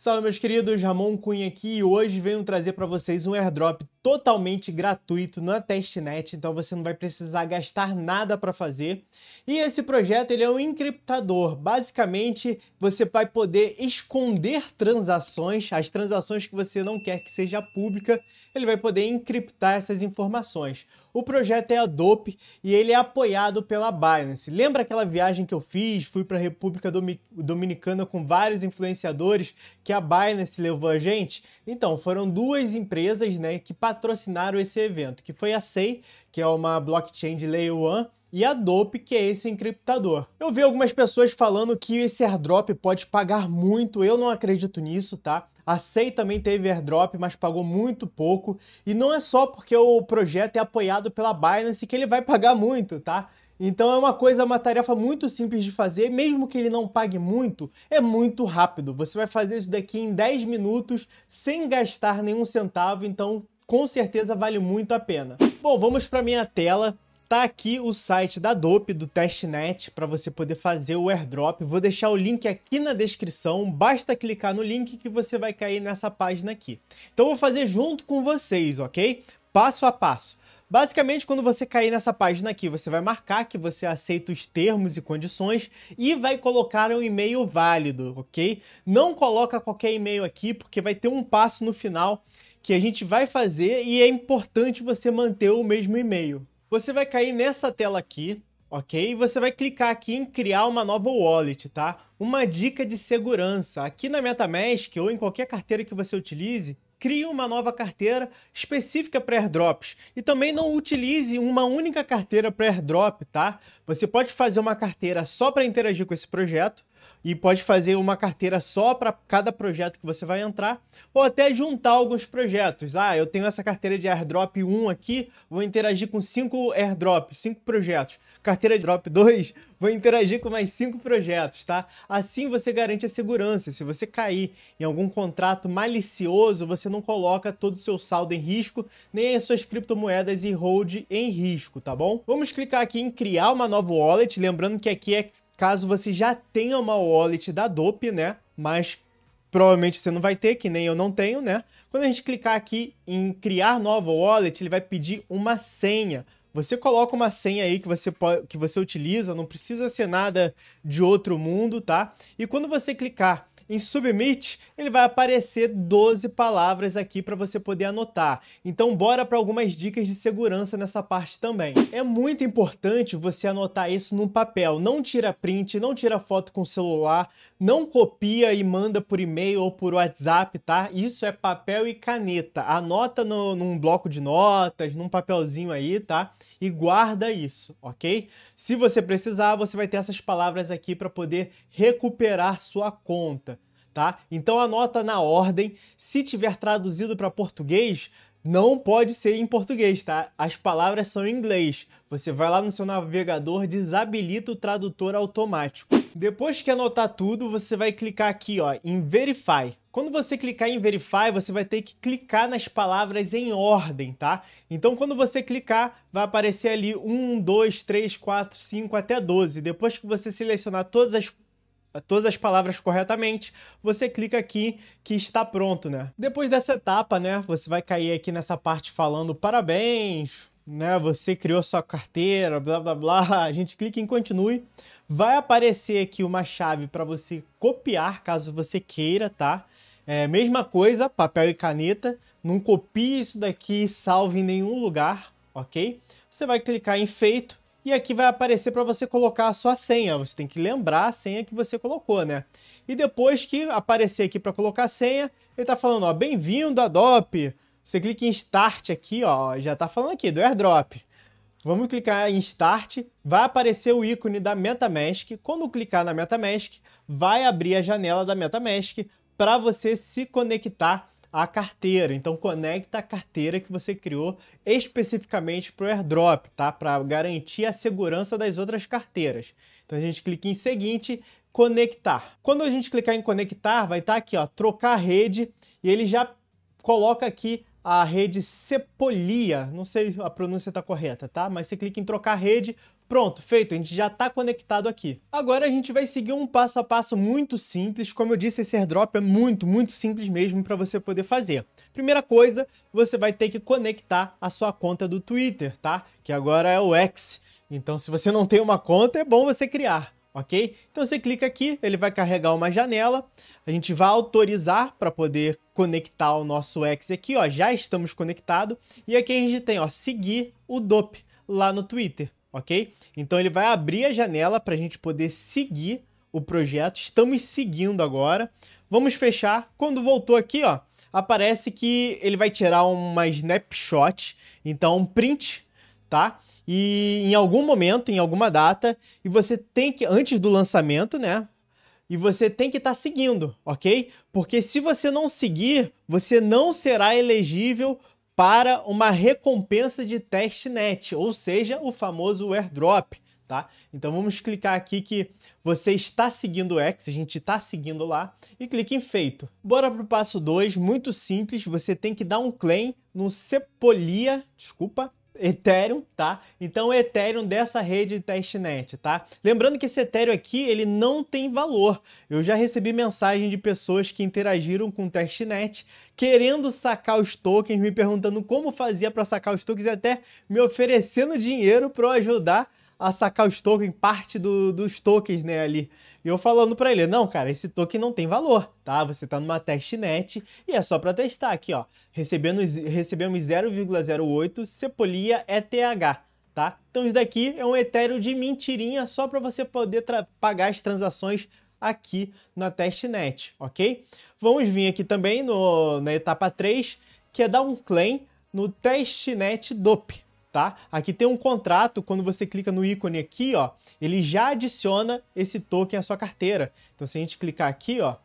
Salve meus queridos, Ramon Cunha aqui e hoje venho trazer para vocês um airdrop totalmente gratuito na testnet, então você não vai precisar gastar nada para fazer. E esse projeto ele é um encriptador. Basicamente, você vai poder esconder transações, as transações que você não quer que seja pública, ele vai poder encriptar essas informações. O projeto é a Dope e ele é apoiado pela Binance. Lembra aquela viagem que eu fiz? Fui para a República Dominicana com vários influenciadores que a Binance levou a gente? Então, foram duas empresas, né, que patrocinaram esse evento, que foi a SEI, que é uma blockchain de Layer 1, e a DOPE, que é esse encriptador. Eu vi algumas pessoas falando que esse airdrop pode pagar muito, eu não acredito nisso, tá? A SEI também teve airdrop, mas pagou muito pouco, e não é só porque o projeto é apoiado pela Binance que ele vai pagar muito, tá? Então é uma coisa, uma tarefa muito simples de fazer, mesmo que ele não pague muito, é muito rápido. Você vai fazer isso daqui em 10 minutos sem gastar nenhum centavo, então com certeza vale muito a pena. Bom, vamos para minha tela. Tá aqui o site da Dope, do testnet, para você poder fazer o airdrop. Vou deixar o link aqui na descrição, basta clicar no link que você vai cair nessa página aqui. Então vou fazer junto com vocês, ok? Passo a passo. Basicamente, quando você cair nessa página aqui, você vai marcar que você aceita os termos e condições e vai colocar um e-mail válido, ok? Não coloca qualquer e-mail aqui, porque vai ter um passo no final que a gente vai fazer e é importante você manter o mesmo e-mail. Você vai cair nessa tela aqui, ok? E você vai clicar aqui em criar uma nova wallet, tá? Uma dica de segurança. Aqui na MetaMask ou em qualquer carteira que você utilize, crie uma nova carteira específica para airdrops. E também não utilize uma única carteira para airdrop, tá? Você pode fazer uma carteira só para interagir com esse projeto, e pode fazer uma carteira só para cada projeto que você vai entrar, ou até juntar alguns projetos. Ah, eu tenho essa carteira de airdrop 1 aqui, vou interagir com 5 airdrops, 5 projetos. Carteira de drop 2, vou interagir com mais 5 projetos, tá? Assim você garante a segurança. Se você cair em algum contrato malicioso, você não coloca todo o seu saldo em risco, nem as suas criptomoedas e hold em risco, tá bom? Vamos clicar aqui em criar uma nova wallet, lembrando que aqui é caso você já tenha uma wallet da Dope, né? Mas provavelmente você não vai ter, que nem eu não tenho, né? Quando a gente clicar aqui em criar nova wallet, ele vai pedir uma senha. Você coloca uma senha aí que você, que você utiliza, não precisa ser nada de outro mundo, tá? E quando você clicar em Submit, ele vai aparecer 12 palavras aqui para você poder anotar. Então bora para algumas dicas de segurança nessa parte também. É muito importante você anotar isso num papel. Não tira print, não tira foto com o celular, não copia e manda por e-mail ou por WhatsApp, tá? Isso é papel e caneta. Anota no, num bloco de notas, num papelzinho aí, tá? E guarda isso, ok? Se você precisar, você vai ter essas palavras aqui para poder recuperar sua conta tá? Então anota na ordem. Se tiver traduzido para português, não pode ser em português, tá? As palavras são em inglês. Você vai lá no seu navegador, desabilita o tradutor automático. Depois que anotar tudo, você vai clicar aqui, ó, em Verify. Quando você clicar em Verify, você vai ter que clicar nas palavras em ordem, tá? Então, quando você clicar, vai aparecer ali 1, 2, 3, 4, 5 até 12. Depois que você selecionar todas as todas as palavras corretamente, você clica aqui que está pronto, né? Depois dessa etapa, né, você vai cair aqui nessa parte falando parabéns, né? Você criou sua carteira, blá blá blá. A gente clica em continue. Vai aparecer aqui uma chave para você copiar, caso você queira, tá? É, mesma coisa, papel e caneta. Não copie isso daqui e salve em nenhum lugar, ok? Você vai clicar em feito e aqui vai aparecer para você colocar a sua senha. Você tem que lembrar a senha que você colocou, né? E depois que aparecer aqui para colocar a senha, ele tá falando, ó, bem-vindo a DOP. Você clica em Start aqui, ó, já tá falando aqui do AirDrop. Vamos clicar em Start, vai aparecer o ícone da MetaMask. Quando clicar na MetaMask, vai abrir a janela da MetaMask para você se conectar a carteira. Então conecta a carteira que você criou especificamente para o airdrop, tá? Para garantir a segurança das outras carteiras. Então a gente clica em seguinte, conectar. Quando a gente clicar em conectar, vai estar tá aqui, ó, trocar rede, e ele já coloca aqui a rede Sepolia, não sei a pronúncia está correta, tá? Mas você clica em trocar rede, Pronto, feito, a gente já está conectado aqui. Agora a gente vai seguir um passo a passo muito simples, como eu disse, esse airdrop é muito, muito simples mesmo para você poder fazer. Primeira coisa, você vai ter que conectar a sua conta do Twitter, tá? Que agora é o X. Então se você não tem uma conta, é bom você criar ok? Então você clica aqui, ele vai carregar uma janela, a gente vai autorizar para poder conectar o nosso X aqui, ó, já estamos conectados, e aqui a gente tem, ó, seguir o Dope lá no Twitter ok? Então ele vai abrir a janela para a gente poder seguir o projeto. Estamos seguindo agora. Vamos fechar. Quando voltou aqui, ó, aparece que ele vai tirar uma snapshot, então um print, tá? E em algum momento, em alguma data, e você tem que antes do lançamento, né? E você tem que estar tá seguindo, ok? Porque se você não seguir, você não será elegível para uma recompensa de testnet, ou seja, o famoso airdrop. Tá? Então vamos clicar aqui que você está seguindo o X, a gente está seguindo lá, e clique em feito. Bora para o passo 2, muito simples, você tem que dar um claim no Sepolia, desculpa, Ethereum, tá? Então Ethereum dessa rede de testnet, tá? Lembrando que esse Ethereum aqui, ele não tem valor. Eu já recebi mensagem de pessoas que interagiram com o testnet querendo sacar os tokens, me perguntando como fazia para sacar os tokens e até me oferecendo dinheiro para ajudar a sacar os tokens, parte do, dos tokens, né, ali. E eu falando para ele, não, cara, esse token não tem valor, tá? Você tá numa testnet e é só para testar aqui, ó. Recebemos, recebemos 0,08 Cepolia ETH, tá? Então isso daqui é um Ethereum de mentirinha só para você poder pagar as transações aqui na testnet, ok? Vamos vir aqui também no, na etapa 3, que é dar um claim no testnet Dope tá? Aqui tem um contrato, quando você clica no ícone aqui, ó, ele já adiciona esse token à sua carteira. Então se a gente clicar aqui, ó,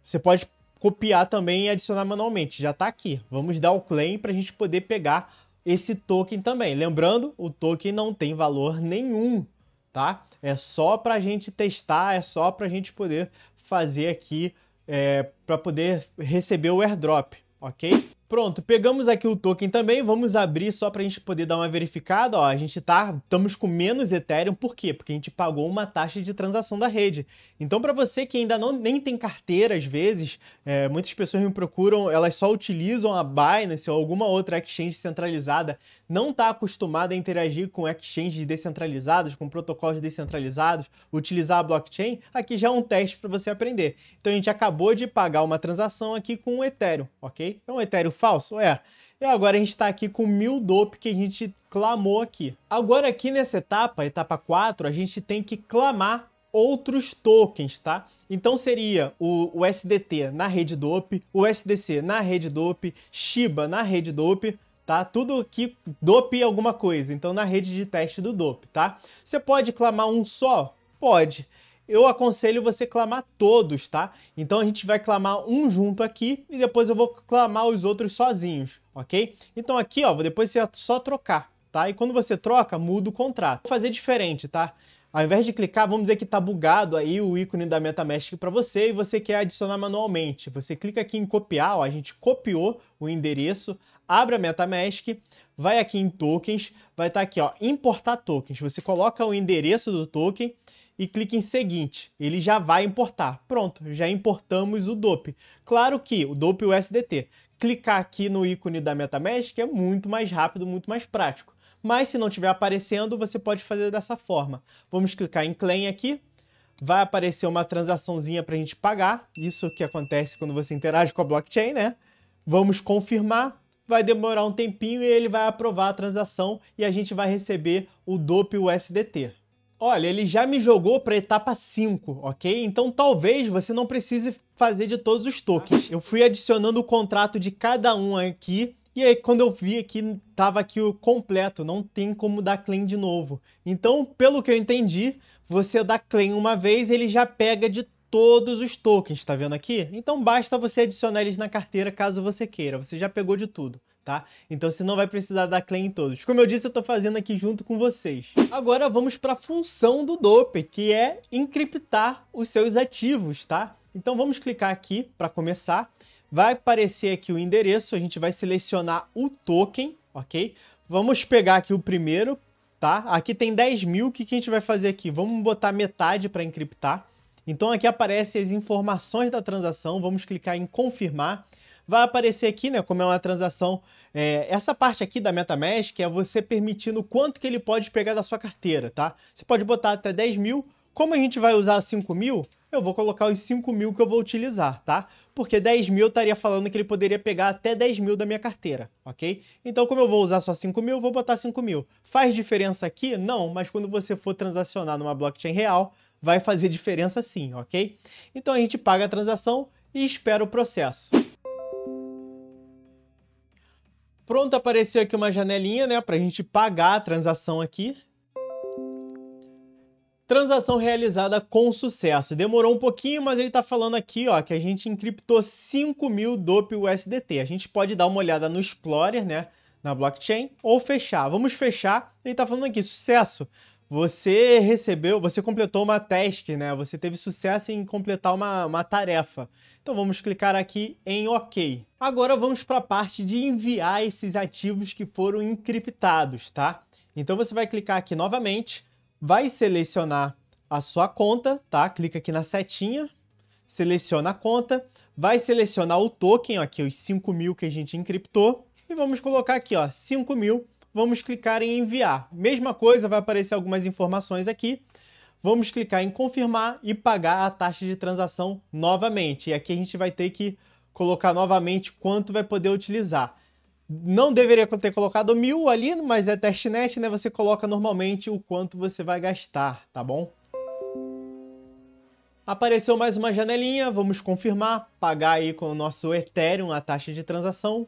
você pode copiar também e adicionar manualmente, já está aqui. Vamos dar o claim para a gente poder pegar esse token também. Lembrando, o token não tem valor nenhum, tá? É só para a gente testar, é só para a gente poder fazer aqui, é, para poder receber o airdrop, ok? Pronto, pegamos aqui o token também, vamos abrir só para a gente poder dar uma verificada, ó, a gente tá, estamos com menos Ethereum, por quê? Porque a gente pagou uma taxa de transação da rede. Então para você que ainda não, nem tem carteira às vezes, é, muitas pessoas me procuram, elas só utilizam a Binance ou alguma outra exchange centralizada não está acostumado a interagir com exchanges descentralizados, com protocolos descentralizados, utilizar a blockchain, aqui já é um teste para você aprender. Então a gente acabou de pagar uma transação aqui com o Ethereum, ok? É um Ethereum falso? É. E agora a gente está aqui com mil Dope que a gente clamou aqui. Agora aqui nessa etapa, etapa 4, a gente tem que clamar outros tokens, tá? Então seria o, SDT na rede Dope, o SDC na rede Dope, Shiba na rede Dope tá? Tudo que dope é alguma coisa, então na rede de teste do dope, tá? Você pode clamar um só? Pode. Eu aconselho você clamar todos, tá? Então a gente vai clamar um junto aqui e depois eu vou clamar os outros sozinhos, ok? Então aqui, ó, depois você é só trocar, tá? E quando você troca, muda o contrato. Vou fazer diferente, tá? Ao invés de clicar, vamos dizer que tá bugado aí o ícone da MetaMask para você e você quer adicionar manualmente. Você clica aqui em copiar, ó, a gente copiou o endereço, abre a MetaMask, vai aqui em tokens, vai estar tá aqui, ó, importar tokens. Você coloca o endereço do token e clica em seguinte, ele já vai importar. Pronto, já importamos o DOP. Claro que o DOP e o USDT. Clicar aqui no ícone da MetaMask é muito mais rápido, muito mais prático. Mas se não estiver aparecendo, você pode fazer dessa forma. Vamos clicar em claim aqui, vai aparecer uma transaçãozinha para a gente pagar, isso que acontece quando você interage com a blockchain, né? Vamos confirmar, vai demorar um tempinho e ele vai aprovar a transação e a gente vai receber o dope USDT. Olha, ele já me jogou para etapa 5, ok? Então talvez você não precise fazer de todos os tokens. Eu fui adicionando o contrato de cada um aqui e aí, quando eu vi aqui, tava aqui o completo, não tem como dar claim de novo. Então, pelo que eu entendi, você dá claim uma vez, ele já pega de todos os tokens, está vendo aqui? Então basta você adicionar eles na carteira caso você queira, você já pegou de tudo. Tá? Então você não vai precisar dar claim em todos. Como eu disse, eu estou fazendo aqui junto com vocês. Agora vamos para a função do Dope, que é encriptar os seus ativos, tá? Então vamos clicar aqui para começar. Vai aparecer aqui o endereço, a gente vai selecionar o token, ok? Vamos pegar aqui o primeiro, tá? Aqui tem 10 mil, o que, que a gente vai fazer aqui? Vamos botar metade para encriptar. Então aqui aparecem as informações da transação, vamos clicar em confirmar. Vai aparecer aqui, né, como é uma transação, é, essa parte aqui da MetaMask é você permitindo quanto que ele pode pegar da sua carteira, tá? Você pode botar até 10 mil, como a gente vai usar 5 mil, eu vou colocar os 5 mil que eu vou utilizar, tá? Porque 10 mil eu estaria falando que ele poderia pegar até 10 mil da minha carteira, ok? Então, como eu vou usar só 5 mil, eu vou botar 5 mil. Faz diferença aqui? Não, mas quando você for transacionar numa blockchain real, vai fazer diferença sim, ok? Então a gente paga a transação e espera o processo. Pronto, apareceu aqui uma janelinha, né, para a gente pagar a transação aqui. Transação realizada com sucesso. Demorou um pouquinho, mas ele está falando aqui ó, que a gente encriptou 5 mil DOP USDT. A gente pode dar uma olhada no Explorer, né, na blockchain, ou fechar. Vamos fechar. Ele está falando aqui, sucesso. Você recebeu, você completou uma task, né? Você teve sucesso em completar uma, uma tarefa. Então vamos clicar aqui em OK. Agora vamos para a parte de enviar esses ativos que foram encriptados, tá? Então você vai clicar aqui novamente, vai selecionar a sua conta, tá? Clica aqui na setinha, seleciona a conta, vai selecionar o token, aqui os 5 mil que a gente encriptou, e vamos colocar aqui, ó, 5 mil vamos clicar em enviar. Mesma coisa, vai aparecer algumas informações aqui. Vamos clicar em confirmar e pagar a taxa de transação novamente. E aqui a gente vai ter que colocar novamente quanto vai poder utilizar. Não deveria ter colocado mil ali, mas é testnet, né? Você coloca normalmente o quanto você vai gastar, tá bom? Apareceu mais uma janelinha, vamos confirmar, pagar aí com o nosso Ethereum a taxa de transação,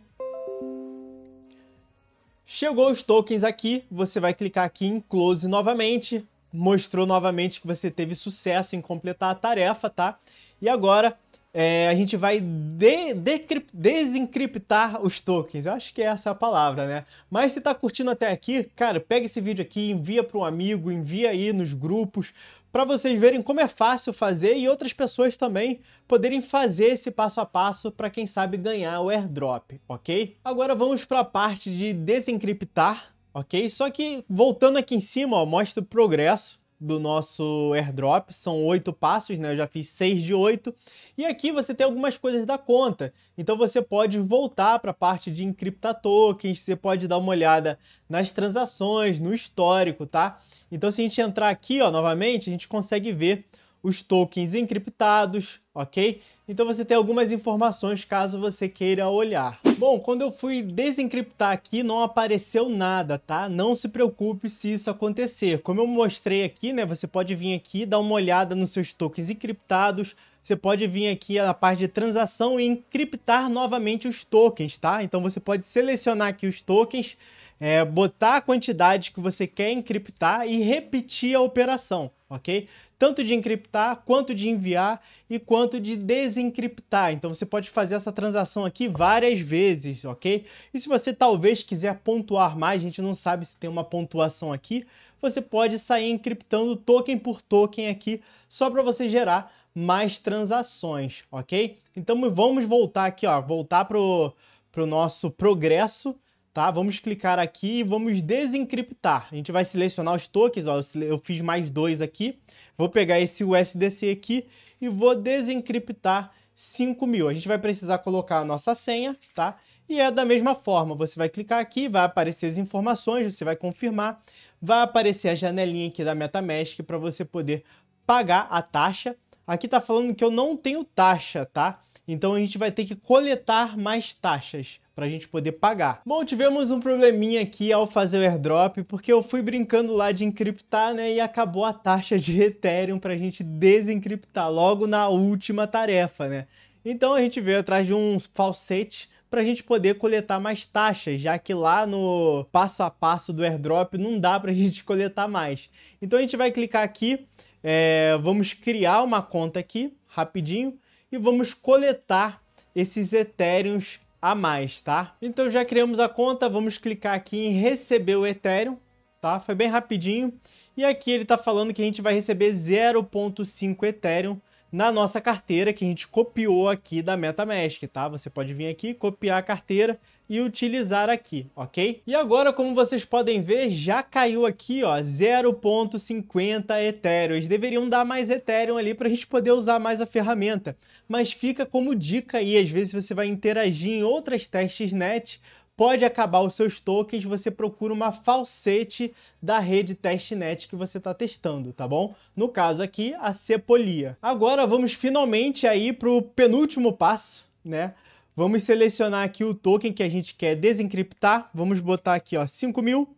Chegou os tokens aqui, você vai clicar aqui em Close novamente, mostrou novamente que você teve sucesso em completar a tarefa, tá? E agora é, a gente vai de, de, desencriptar os tokens. Eu acho que é essa a palavra, né? Mas se tá curtindo até aqui, cara, pega esse vídeo aqui, envia para um amigo, envia aí nos grupos, para vocês verem como é fácil fazer e outras pessoas também poderem fazer esse passo a passo para quem sabe ganhar o airdrop, ok? Agora vamos para a parte de desencriptar, ok? Só que voltando aqui em cima, ó, mostra o progresso do nosso airdrop, são oito passos, né? Eu já fiz seis de oito. E aqui você tem algumas coisas da conta. Então você pode voltar para a parte de encriptar tokens, você pode dar uma olhada nas transações, no histórico, tá? Então se a gente entrar aqui, ó, novamente, a gente consegue ver os tokens encriptados, ok? Então você tem algumas informações caso você queira olhar. Bom, quando eu fui desencriptar aqui não apareceu nada, tá? Não se preocupe se isso acontecer. Como eu mostrei aqui, né, você pode vir aqui, dar uma olhada nos seus tokens encriptados, você pode vir aqui na parte de transação e encriptar novamente os tokens, tá? Então você pode selecionar aqui os tokens é botar a quantidade que você quer encriptar e repetir a operação, ok? Tanto de encriptar, quanto de enviar e quanto de desencriptar. Então você pode fazer essa transação aqui várias vezes, ok? E se você talvez quiser pontuar mais, a gente não sabe se tem uma pontuação aqui, você pode sair encriptando token por token aqui só para você gerar mais transações, ok? Então vamos voltar aqui, ó, voltar pro, pro nosso progresso tá? Vamos clicar aqui e vamos desencriptar. A gente vai selecionar os tokens, ó, eu fiz mais dois aqui. Vou pegar esse USDC aqui e vou desencriptar 5 mil. A gente vai precisar colocar a nossa senha, tá? E é da mesma forma, você vai clicar aqui, vai aparecer as informações, você vai confirmar, vai aparecer a janelinha aqui da MetaMask para você poder pagar a taxa. Aqui tá falando que eu não tenho taxa, tá? Então a gente vai ter que coletar mais taxas para a gente poder pagar. Bom, tivemos um probleminha aqui ao fazer o airdrop, porque eu fui brincando lá de encriptar, né, e acabou a taxa de Ethereum para a gente desencriptar logo na última tarefa, né? Então a gente veio atrás de um falsete para a gente poder coletar mais taxas, já que lá no passo a passo do airdrop não dá para a gente coletar mais. Então a gente vai clicar aqui, é, vamos criar uma conta aqui rapidinho e vamos coletar esses etéreos a mais, tá? Então já criamos a conta, vamos clicar aqui em receber o Ethereum, tá? Foi bem rapidinho. E aqui ele está falando que a gente vai receber 0.5 Ethereum na nossa carteira que a gente copiou aqui da MetaMask, tá? Você pode vir aqui, copiar a carteira e utilizar aqui, ok? E agora, como vocês podem ver, já caiu aqui, ó, 0.50 Ethereum. Eles deveriam dar mais Ethereum ali para a gente poder usar mais a ferramenta. Mas fica como dica aí, às vezes você vai interagir em outras testes net, pode acabar os seus tokens, você procura uma falsete da rede testnet que você está testando, tá bom? No caso aqui, a Cepolia. Agora vamos finalmente aí para o penúltimo passo, né? Vamos selecionar aqui o token que a gente quer desencriptar. Vamos botar aqui, ó, mil,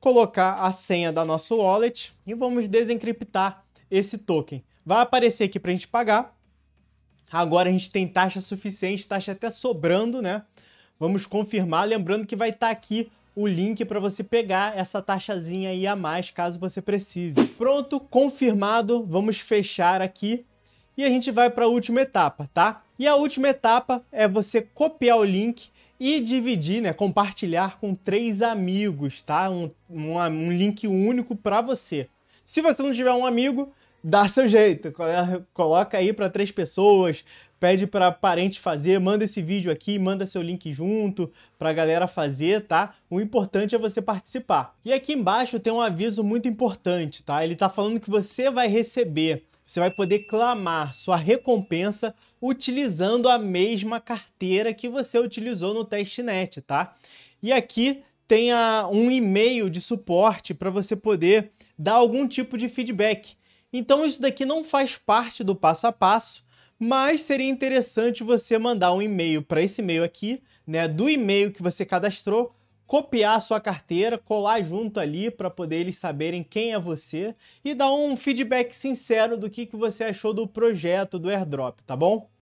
colocar a senha da nossa wallet e vamos desencriptar esse token. Vai aparecer aqui para a gente pagar. Agora a gente tem taxa suficiente, taxa até sobrando, né? Vamos confirmar, lembrando que vai estar tá aqui o link para você pegar essa taxazinha aí a mais, caso você precise. Pronto, confirmado, vamos fechar aqui e a gente vai para a última etapa, tá? E a última etapa é você copiar o link e dividir, né, compartilhar com três amigos, tá? Um, um, um link único para você. Se você não tiver um amigo, dá seu jeito, coloca aí para três pessoas, pede para parente fazer, manda esse vídeo aqui, manda seu link junto para a galera fazer, tá? O importante é você participar. E aqui embaixo tem um aviso muito importante, tá? Ele tá falando que você vai receber, você vai poder clamar sua recompensa utilizando a mesma carteira que você utilizou no testnet, tá? E aqui tem a, um e-mail de suporte para você poder dar algum tipo de feedback. Então isso daqui não faz parte do passo a passo, mas seria interessante você mandar um e-mail para esse e-mail aqui, né, do e-mail que você cadastrou, copiar a sua carteira, colar junto ali para poder eles saberem quem é você e dar um feedback sincero do que, que você achou do projeto do airdrop, tá bom?